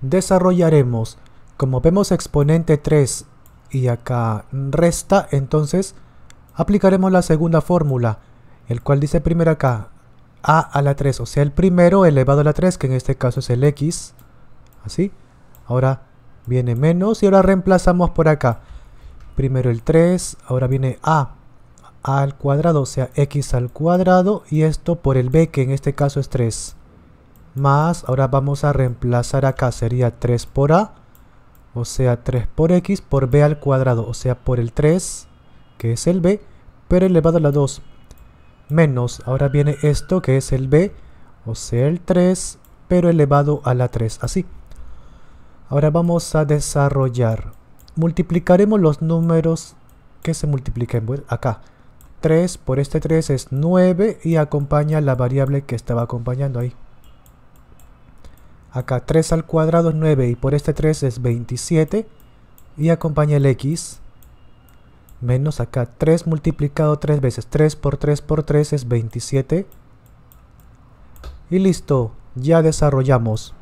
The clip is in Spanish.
desarrollaremos. Como vemos exponente 3 y acá resta, entonces aplicaremos la segunda fórmula, el cual dice primero acá a a la 3, o sea el primero elevado a la 3, que en este caso es el x, así. Ahora viene menos y ahora reemplazamos por acá. Primero el 3, ahora viene a, al cuadrado, o sea x al cuadrado, y esto por el b, que en este caso es 3 más, ahora vamos a reemplazar acá, sería 3 por A, o sea 3 por X por B al cuadrado, o sea por el 3, que es el B, pero elevado a la 2, menos, ahora viene esto que es el B, o sea el 3, pero elevado a la 3, así. Ahora vamos a desarrollar, multiplicaremos los números que se multipliquen, acá, 3 por este 3 es 9 y acompaña la variable que estaba acompañando ahí. Acá 3 al cuadrado es 9 y por este 3 es 27. Y acompaña el x. Menos acá 3 multiplicado 3 veces. 3 por 3 por 3 es 27. Y listo, ya desarrollamos.